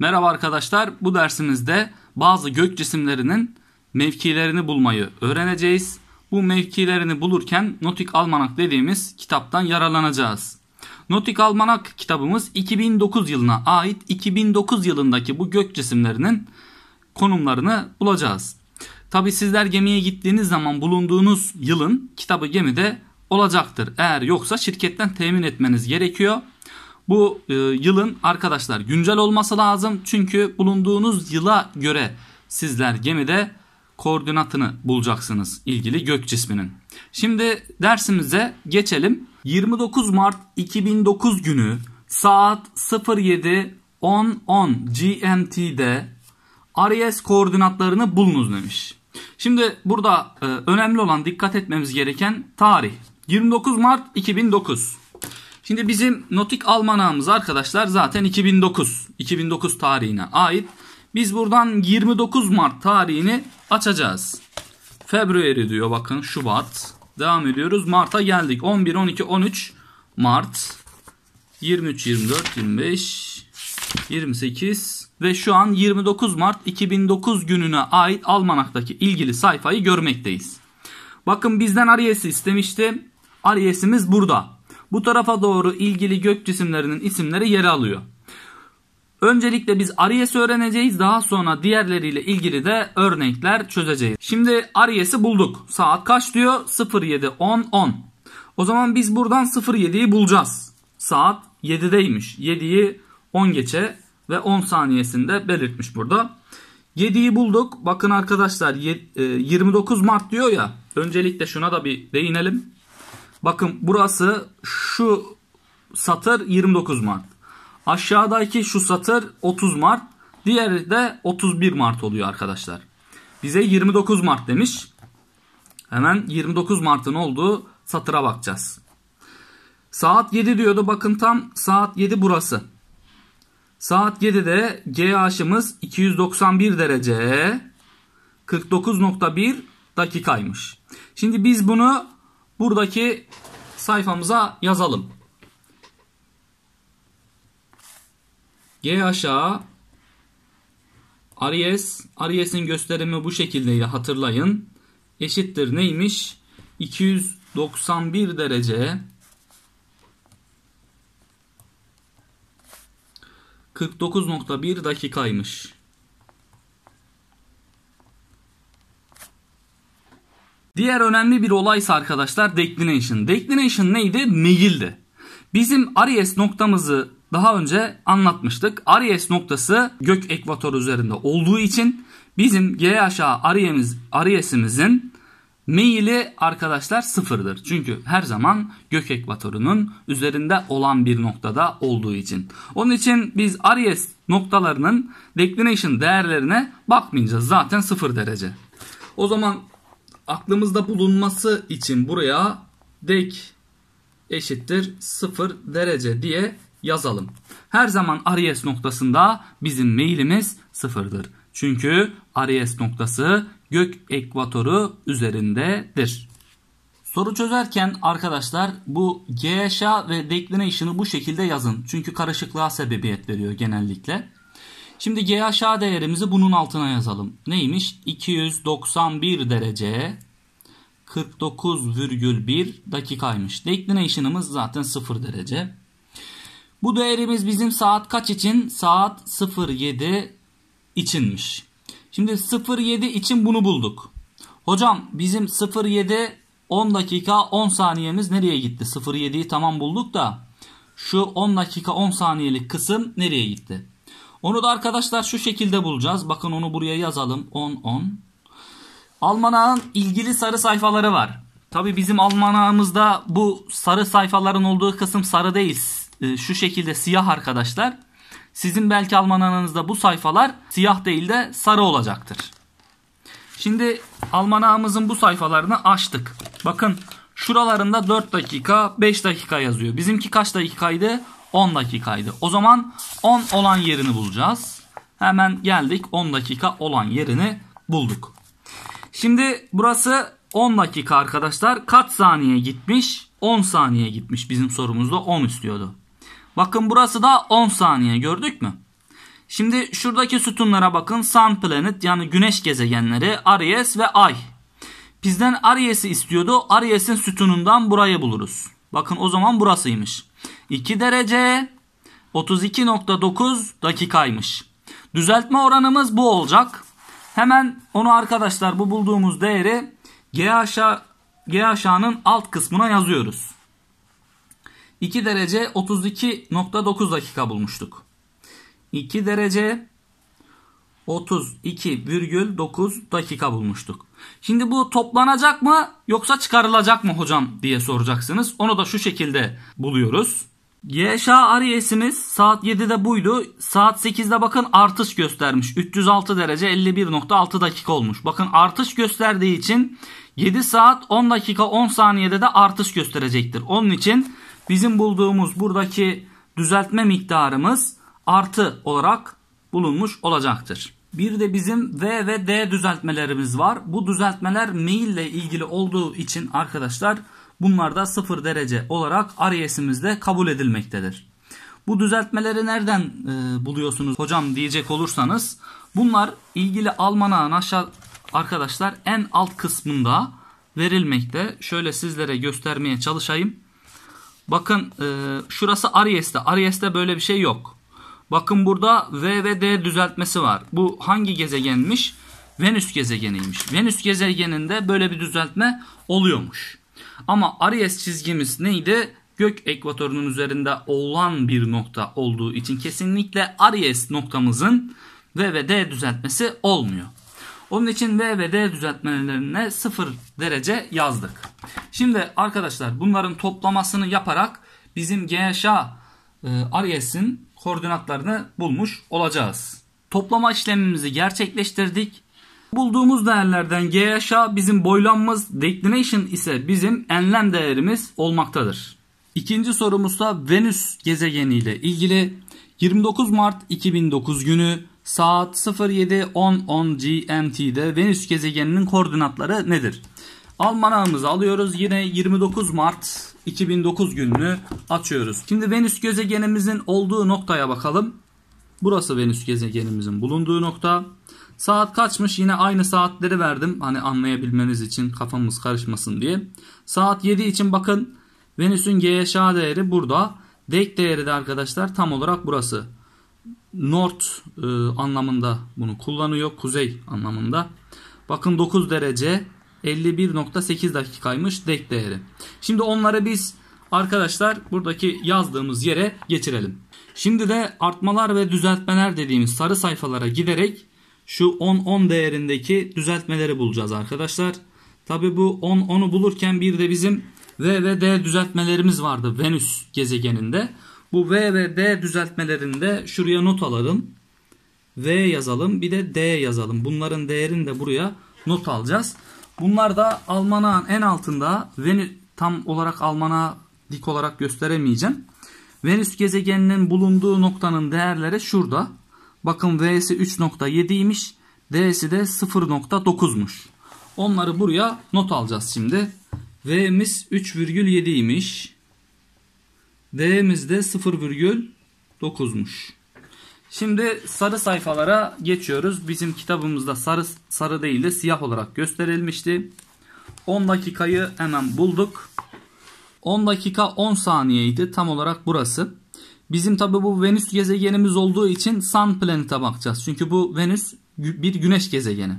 Merhaba arkadaşlar. Bu dersimizde bazı gök cisimlerinin mevkilerini bulmayı öğreneceğiz. Bu mevkilerini bulurken Notik Almanak dediğimiz kitaptan yararlanacağız. Notik Almanak kitabımız 2009 yılına ait 2009 yılındaki bu gök cisimlerinin konumlarını bulacağız. Tabi sizler gemiye gittiğiniz zaman bulunduğunuz yılın kitabı gemide olacaktır. Eğer yoksa şirketten temin etmeniz gerekiyor. Bu e, yılın arkadaşlar güncel olması lazım. Çünkü bulunduğunuz yıla göre sizler gemide koordinatını bulacaksınız ilgili gök cisminin. Şimdi dersimize geçelim. 29 Mart 2009 günü saat 07.10.10 GMT'de RES koordinatlarını bulunuz demiş. Şimdi burada e, önemli olan dikkat etmemiz gereken tarih. 29 Mart 2009. Şimdi bizim notik almanağımız arkadaşlar zaten 2009. 2009 tarihine ait. Biz buradan 29 Mart tarihini açacağız. Februari diyor bakın Şubat. Devam ediyoruz. Mart'a geldik. 11, 12, 13 Mart. 23, 24, 25, 28 ve şu an 29 Mart 2009 gününe ait almanaktaki ilgili sayfayı görmekteyiz. Bakın bizden Aries'i istemişti. Aries'imiz burada. Bu tarafa doğru ilgili gök cisimlerinin isimleri yer alıyor. Öncelikle biz Aries'i öğreneceğiz. Daha sonra diğerleriyle ilgili de örnekler çözeceğiz. Şimdi Aries'i bulduk. Saat kaç diyor? 07 10 10. O zaman biz buradan 07'yi bulacağız. Saat 7'deymiş. 7'yi 10 geçe ve 10 saniyesinde belirtmiş burada. 7'yi bulduk. Bakın arkadaşlar 29 e, Mart diyor ya. Öncelikle şuna da bir değinelim. Bakın burası şu satır 29 Mart. Aşağıdaki şu satır 30 Mart. Diğeri de 31 Mart oluyor arkadaşlar. Bize 29 Mart demiş. Hemen 29 Mart'ın olduğu satıra bakacağız. Saat 7 diyordu. Bakın tam saat 7 burası. Saat 7'de GH'ımız 291 derece 49.1 dakikaymış. Şimdi biz bunu buradaki sayfamıza yazalım. G aşağı Aries. Aries'in gösterimi bu şekildeydi hatırlayın. Eşittir neymiş? 291 derece 49.1 dakikaymış. Diğer önemli bir olaysa arkadaşlar declination. Declination neydi? Meyildi. Bizim Aries noktamızı daha önce anlatmıştık. Aries noktası gök ekvator üzerinde olduğu için bizim G aşağı Ariesimizin meyili arkadaşlar sıfırdır. Çünkü her zaman gök ekvatorunun üzerinde olan bir noktada olduğu için. Onun için biz Aries noktalarının declination değerlerine bakmayacağız. Zaten sıfır derece. O zaman aklımızda bulunması için buraya dek eşittir 0 derece diye yazalım. Her zaman Aries noktasında bizim mailimiz sıfırdır. Çünkü Aries noktası gök ekvatoru üzerindedir. Soru çözerken arkadaşlar bu GŞ ve declination bu şekilde yazın. Çünkü karışıklığa sebebiyet veriyor genellikle. Şimdi GH değerimizi bunun altına yazalım. Neymiş? 291 derece 49,1 dakikaymış. Declination'ımız zaten 0 derece. Bu değerimiz bizim saat kaç için? Saat 07 içinmiş. Şimdi 07 için bunu bulduk. Hocam bizim 07 10 dakika 10 saniyemiz nereye gitti? 07'yi tamam bulduk da şu 10 dakika 10 saniyelik kısım nereye gitti? Onu da arkadaşlar şu şekilde bulacağız. Bakın onu buraya yazalım. 10 10. Almanağın ilgili sarı sayfaları var. Tabi bizim almanağımızda bu sarı sayfaların olduğu kısım sarı değil. Ee, şu şekilde siyah arkadaşlar. Sizin belki almanağınızda bu sayfalar siyah değil de sarı olacaktır. Şimdi almanağımızın bu sayfalarını açtık. Bakın şuralarında 4 dakika 5 dakika yazıyor. Bizimki kaç dakikaydı? 10 dakikaydı. O zaman 10 olan yerini bulacağız. Hemen geldik 10 dakika olan yerini bulduk. Şimdi burası 10 dakika arkadaşlar. Kaç saniye gitmiş? 10 saniye gitmiş. Bizim sorumuzda 10 istiyordu. Bakın burası da 10 saniye gördük mü? Şimdi şuradaki sütunlara bakın. Sun Planet yani güneş gezegenleri Aries ve Ay. Bizden Aries'i istiyordu. Aries'in sütunundan burayı buluruz. Bakın o zaman burasıymış. 2 derece 32.9 dakikaymış. Düzeltme oranımız bu olacak. Hemen onu arkadaşlar bu bulduğumuz değeri G aşağı G aşağının alt kısmına yazıyoruz. 2 derece 32.9 dakika bulmuştuk. 2 derece 32,9 dakika bulmuştuk. Şimdi bu toplanacak mı yoksa çıkarılacak mı hocam diye soracaksınız. Onu da şu şekilde buluyoruz. GŞA Aries'imiz saat 7'de buydu. Saat 8'de bakın artış göstermiş. 306 derece 51.6 dakika olmuş. Bakın artış gösterdiği için 7 saat 10 dakika 10 saniyede de artış gösterecektir. Onun için bizim bulduğumuz buradaki düzeltme miktarımız artı olarak bulunmuş olacaktır. Bir de bizim V ve D düzeltmelerimiz var. Bu düzeltmeler mail ile ilgili olduğu için arkadaşlar Bunlar da 0 derece olarak RES'imizde kabul edilmektedir. Bu düzeltmeleri nereden e, buluyorsunuz hocam diyecek olursanız bunlar ilgili almanağın aşağı arkadaşlar en alt kısmında verilmekte. Şöyle sizlere göstermeye çalışayım. Bakın e, şurası Aries'te. Aries'te böyle bir şey yok. Bakın burada V ve D düzeltmesi var. Bu hangi gezegenmiş? Venüs gezegeniymiş. Venüs gezegeninde böyle bir düzeltme oluyormuş. Ama Aries çizgimiz neydi? Gök ekvatorunun üzerinde olan bir nokta olduğu için kesinlikle Aries noktamızın V ve D düzeltmesi olmuyor. Onun için V ve D düzeltmelerine 0 derece yazdık. Şimdi arkadaşlar bunların toplamasını yaparak bizim GHA e, Aries'in koordinatlarını bulmuş olacağız. Toplama işlemimizi gerçekleştirdik. Bulduğumuz değerlerden g aşağı bizim boylanmamız, declination ise bizim enlem değerimiz olmaktadır. İkinci sorumuz da Venüs gezegeni ile ilgili 29 Mart 2009 günü saat 07.10.10 GMT'de Venüs gezegeninin koordinatları nedir? Almanağımızı alıyoruz. Yine 29 Mart 2009 gününü açıyoruz. Şimdi Venüs gezegenimizin olduğu noktaya bakalım. Burası Venüs gezegenimizin bulunduğu nokta. Saat kaçmış yine aynı saatleri verdim. Hani anlayabilmeniz için kafamız karışmasın diye. Saat 7 için bakın Venüs'ün GŞA değeri burada. Dek değeri de arkadaşlar tam olarak burası. North e, anlamında bunu kullanıyor. Kuzey anlamında. Bakın 9 derece 51.8 dakikaymış dek değeri. Şimdi onları biz arkadaşlar buradaki yazdığımız yere geçirelim. Şimdi de artmalar ve düzeltmeler dediğimiz sarı sayfalara giderek şu 10-10 değerindeki düzeltmeleri bulacağız arkadaşlar. Tabi bu 10 10'u bulurken bir de bizim V ve D düzeltmelerimiz vardı Venüs gezegeninde. Bu V ve D düzeltmelerinde şuraya not alalım. V yazalım bir de D yazalım. Bunların değerini de buraya not alacağız. Bunlar da Almanağın en altında Venüs tam olarak Almanağı dik olarak gösteremeyeceğim. Venüs gezegeninin bulunduğu noktanın değerleri şurada. Bakın V'si 3.7 imiş. D'si de 0.9'muş. Onları buraya not alacağız şimdi. V'miz 3,7 imiş. D'miz de 0,9'muş. Şimdi sarı sayfalara geçiyoruz. Bizim kitabımızda sarı, sarı değil de siyah olarak gösterilmişti. 10 dakikayı hemen bulduk. 10 dakika 10 saniyeydi. Tam olarak burası. Bizim tabi bu Venüs gezegenimiz olduğu için Sun Planet'e bakacağız. Çünkü bu Venüs bir güneş gezegeni.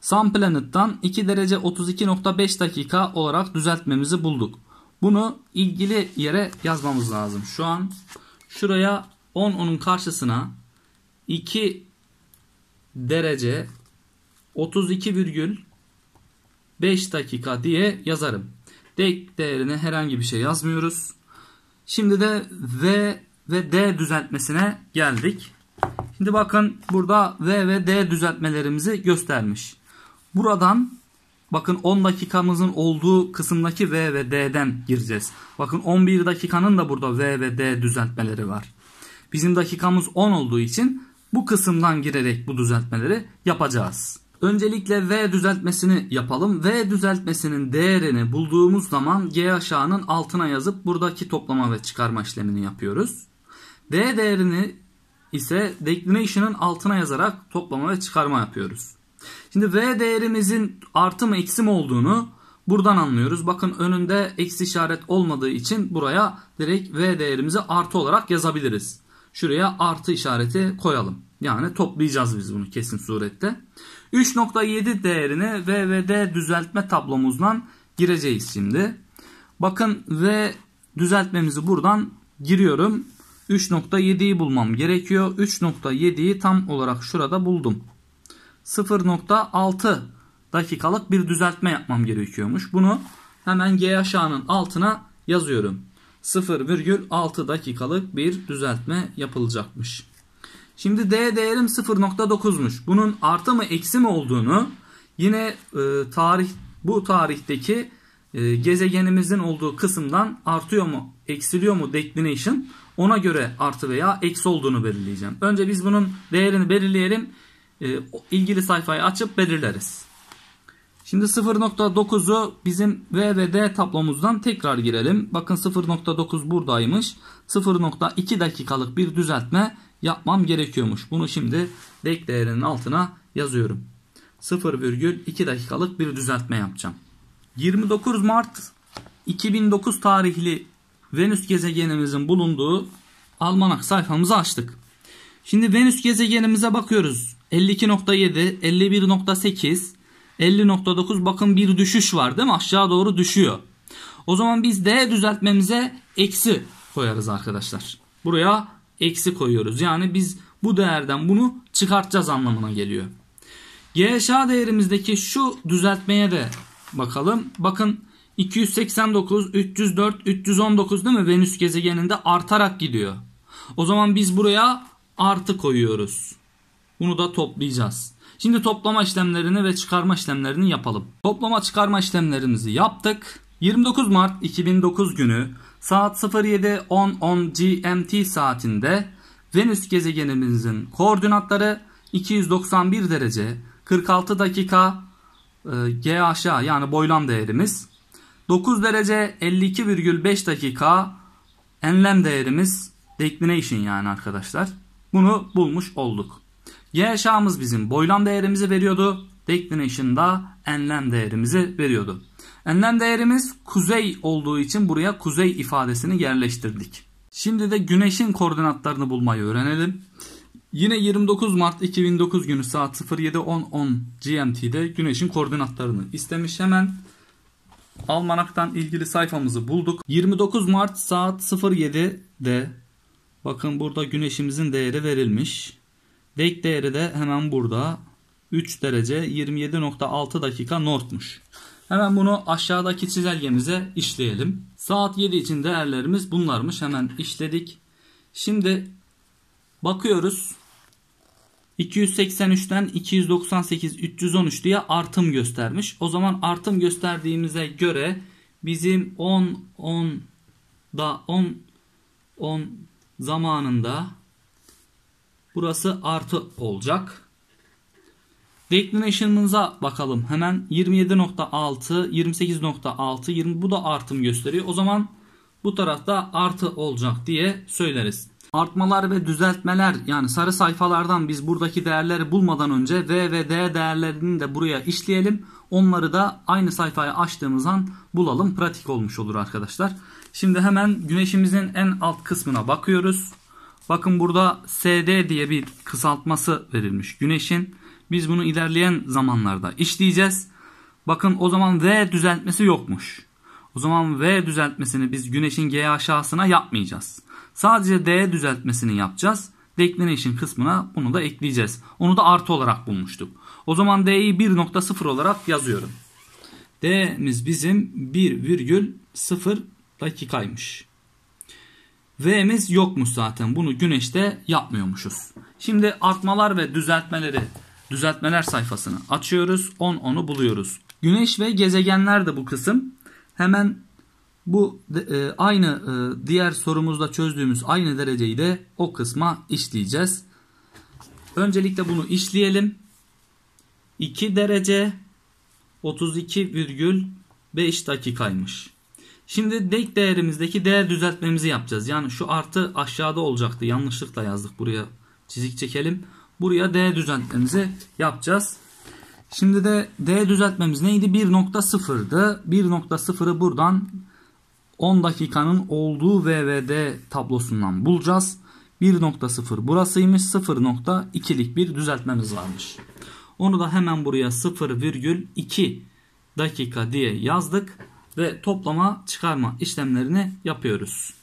Sun Planet'tan 2 derece 32.5 dakika olarak düzeltmemizi bulduk. Bunu ilgili yere yazmamız lazım. Şu an şuraya 10 onun karşısına 2 derece 32,5 dakika diye yazarım. Dek değerine herhangi bir şey yazmıyoruz. Şimdi de V ve D düzeltmesine geldik. Şimdi bakın burada V ve D düzeltmelerimizi göstermiş. Buradan bakın 10 dakikamızın olduğu kısımdaki V ve D'den gireceğiz. Bakın 11 dakikanın da burada V ve D düzeltmeleri var. Bizim dakikamız 10 olduğu için bu kısımdan girerek bu düzeltmeleri yapacağız. Öncelikle V düzeltmesini yapalım. V düzeltmesinin değerini bulduğumuz zaman G aşağının altına yazıp buradaki toplama ve çıkarma işlemini yapıyoruz. D değerini ise declination'ın altına yazarak toplama ve çıkarma yapıyoruz. Şimdi V değerimizin artı mı eksi mi olduğunu buradan anlıyoruz. Bakın önünde eksi işaret olmadığı için buraya direkt V değerimizi artı olarak yazabiliriz. Şuraya artı işareti koyalım. Yani toplayacağız biz bunu kesin surette. 3.7 değerini V ve D düzeltme tablomuzdan gireceğiz şimdi. Bakın V düzeltmemizi buradan giriyorum. 3.7'yi bulmam gerekiyor. 3.7'yi tam olarak şurada buldum. 0.6 dakikalık bir düzeltme yapmam gerekiyormuş. Bunu hemen G aşağının altına yazıyorum. 0,6 dakikalık bir düzeltme yapılacakmış. Şimdi D değerim 0.9'muş. Bunun artı mı eksi mi olduğunu yine e, tarih bu tarihteki e, gezegenimizin olduğu kısımdan artıyor mu eksiliyor mu declination ona göre artı veya eksi olduğunu belirleyeceğim. Önce biz bunun değerini belirleyelim. E, ilgili sayfayı açıp belirleriz. Şimdi 0.9'u bizim V ve D tablomuzdan tekrar girelim. Bakın 0.9 buradaymış. 0.2 dakikalık bir düzeltme yapmam gerekiyormuş. Bunu şimdi dek değerinin altına yazıyorum. 0,2 dakikalık bir düzeltme yapacağım. 29 Mart 2009 tarihli Venüs gezegenimizin bulunduğu almanak sayfamızı açtık. Şimdi Venüs gezegenimize bakıyoruz. 52.7, 51.8, 50.9 bakın bir düşüş var değil mi? Aşağı doğru düşüyor. O zaman biz D düzeltmemize eksi koyarız arkadaşlar. Buraya eksi koyuyoruz. Yani biz bu değerden bunu çıkartacağız anlamına geliyor. GSH değerimizdeki şu düzeltmeye de bakalım. Bakın 289, 304, 319 değil mi Venüs gezegeninde artarak gidiyor. O zaman biz buraya artı koyuyoruz. Bunu da toplayacağız. Şimdi toplama işlemlerini ve çıkarma işlemlerini yapalım. Toplama çıkarma işlemlerimizi yaptık. 29 Mart 2009 günü saat 07.10 GMT saatinde Venüs gezegenimizin koordinatları 291 derece 46 dakika e, G aşağı yani boylam değerimiz 9 derece 52,5 dakika enlem değerimiz declination yani arkadaşlar. Bunu bulmuş olduk. Y GHA'mız bizim boylam değerimizi veriyordu. Declination da enlem değerimizi veriyordu. Enlem değerimiz kuzey olduğu için buraya kuzey ifadesini yerleştirdik. Şimdi de güneşin koordinatlarını bulmayı öğrenelim. Yine 29 Mart 2009 günü saat 07.10.10 GMT'de güneşin koordinatlarını istemiş. Hemen Almanak'tan ilgili sayfamızı bulduk. 29 Mart saat 07'de bakın burada güneşimizin değeri verilmiş. Dek değeri de hemen burada 3 derece 27.6 dakika nortmuş. Hemen bunu aşağıdaki çizelgemize işleyelim. Saat 7 için değerlerimiz bunlarmış. Hemen işledik. Şimdi bakıyoruz. 283'ten 298 313 diye artım göstermiş. O zaman artım gösterdiğimize göre bizim 10 10 da 10 10 zamanında burası artı olacak. Declination'ımıza bakalım. Hemen 27.6, 28.6, 20 bu da artım gösteriyor. O zaman bu tarafta artı olacak diye söyleriz artmalar ve düzeltmeler yani sarı sayfalardan biz buradaki değerleri bulmadan önce V ve D değerlerini de buraya işleyelim. Onları da aynı sayfaya açtığımız an bulalım. Pratik olmuş olur arkadaşlar. Şimdi hemen güneşimizin en alt kısmına bakıyoruz. Bakın burada SD diye bir kısaltması verilmiş güneşin. Biz bunu ilerleyen zamanlarda işleyeceğiz. Bakın o zaman V düzeltmesi yokmuş. O zaman V düzeltmesini biz güneşin G aşağısına yapmayacağız. Sadece D düzeltmesini yapacağız. Declination kısmına bunu da ekleyeceğiz. Onu da artı olarak bulmuştuk. O zaman D'yi 1.0 olarak yazıyorum. D'miz bizim 1,0 dakikaymış. V'miz yokmuş zaten. Bunu güneşte yapmıyormuşuz. Şimdi artmalar ve düzeltmeleri düzeltmeler sayfasını açıyoruz. 10 onu buluyoruz. Güneş ve gezegenler de bu kısım. Hemen bu e, aynı e, diğer sorumuzda çözdüğümüz aynı dereceyi de o kısma işleyeceğiz. Öncelikle bunu işleyelim. 2 derece 32,5 dakikaymış. Şimdi denk değerimizdeki değer düzeltmemizi yapacağız. Yani şu artı aşağıda olacaktı. Yanlışlıkla yazdık buraya. Çizik çekelim. Buraya değer düzeltmemizi yapacağız. Şimdi de D düzeltmemiz neydi? 1.0'dı. 1.0'ı buradan 10 dakikanın olduğu VVD tablosundan bulacağız. 1.0 burasıymış 0.2'lik bir düzeltmemiz varmış. Onu da hemen buraya 0,2 dakika diye yazdık ve toplama çıkarma işlemlerini yapıyoruz.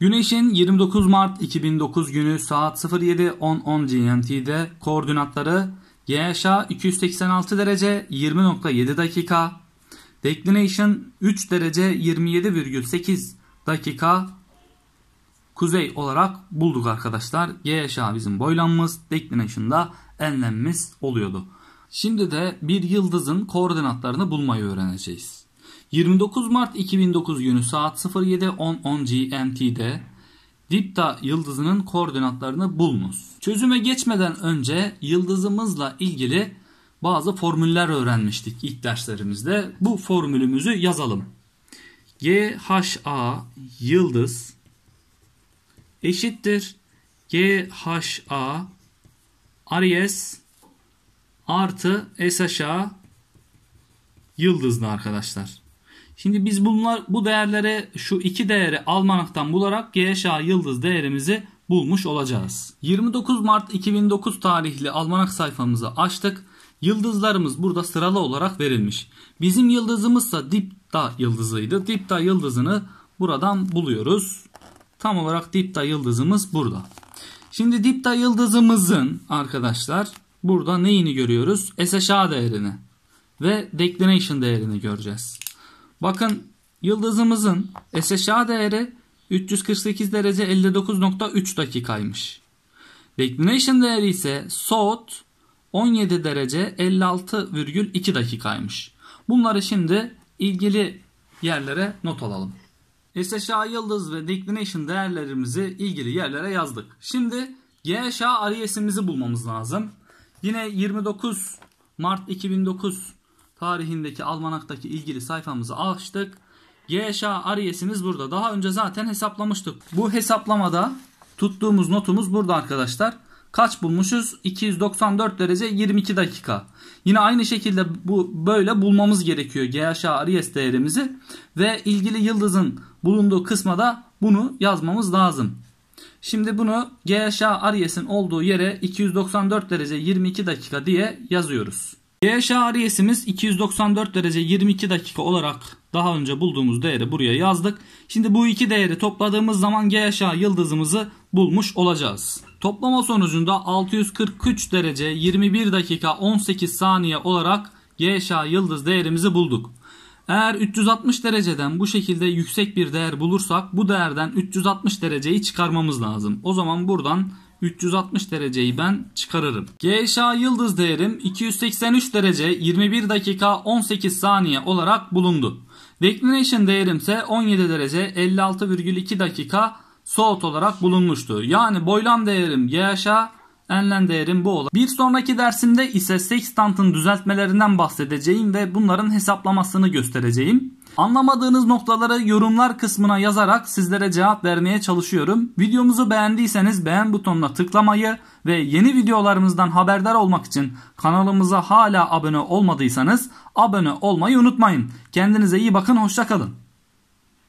Güneş'in 29 Mart 2009 günü saat 07.10.10 GMT'de koordinatları GŞ 286 derece 20.7 dakika Declination 3 derece 27,8 dakika kuzey olarak bulduk arkadaşlar. Y aşağı bizim boylanımız, declination'da enlenmemiz oluyordu. Şimdi de bir yıldızın koordinatlarını bulmayı öğreneceğiz. 29 Mart 2009 günü saat 07.10 GMT'de Dipta yıldızının koordinatlarını bulunuz. Çözüme geçmeden önce yıldızımızla ilgili bazı formüller öğrenmiştik ilk derslerimizde. Bu formülümüzü yazalım. GHA yıldız eşittir GHA Aries artı SHA yıldızlı arkadaşlar. Şimdi biz bunlar bu değerlere şu iki değeri almanaktan bularak GHA yıldız değerimizi bulmuş olacağız. 29 Mart 2009 tarihli almanak sayfamızı açtık. Yıldızlarımız burada sıralı olarak verilmiş. Bizim yıldızımızsa Dipta yıldızıydı. Dipta yıldızını buradan buluyoruz. Tam olarak Dipta yıldızımız burada. Şimdi Dipta yıldızımızın arkadaşlar burada neyini görüyoruz? SHA değerini ve declination değerini göreceğiz. Bakın yıldızımızın SHA değeri 348 derece 59.3 dakikaymış. Declination değeri ise soğut 17 derece 56,2 dakikaymış. Bunları şimdi ilgili yerlere not alalım. SHA yıldız ve declination değerlerimizi ilgili yerlere yazdık. Şimdi GHA RS'imizi bulmamız lazım. Yine 29 Mart 2009 tarihindeki almanaktaki ilgili sayfamızı açtık. GŞA ariyesimiz burada. Daha önce zaten hesaplamıştık. Bu hesaplamada tuttuğumuz notumuz burada arkadaşlar. Kaç bulmuşuz? 294 derece 22 dakika. Yine aynı şekilde bu böyle bulmamız gerekiyor GHA Aries değerimizi ve ilgili yıldızın bulunduğu kısma da bunu yazmamız lazım. Şimdi bunu GHA Ariyesin olduğu yere 294 derece 22 dakika diye yazıyoruz. Y şariyesimiz 294 derece 22 dakika olarak daha önce bulduğumuz değeri buraya yazdık. Şimdi bu iki değeri topladığımız zaman G aşağı yıldızımızı bulmuş olacağız. Toplama sonucunda 643 derece 21 dakika 18 saniye olarak G aşağı yıldız değerimizi bulduk. Eğer 360 dereceden bu şekilde yüksek bir değer bulursak bu değerden 360 dereceyi çıkarmamız lazım. O zaman buradan 360 dereceyi ben çıkarırım. GŞA yıldız değerim 283 derece 21 dakika 18 saniye olarak bulundu. Declination değerim ise 17 derece 56,2 dakika soğut olarak bulunmuştu. Yani boylam değerim GŞA enlen değerim bu olan. Bir sonraki dersimde ise sekstantın düzeltmelerinden bahsedeceğim ve bunların hesaplamasını göstereceğim. Anlamadığınız noktalara yorumlar kısmına yazarak sizlere cevap vermeye çalışıyorum. Videomuzu beğendiyseniz beğen butonuna tıklamayı ve yeni videolarımızdan haberdar olmak için kanalımıza hala abone olmadıysanız abone olmayı unutmayın. Kendinize iyi bakın, hoşçakalın.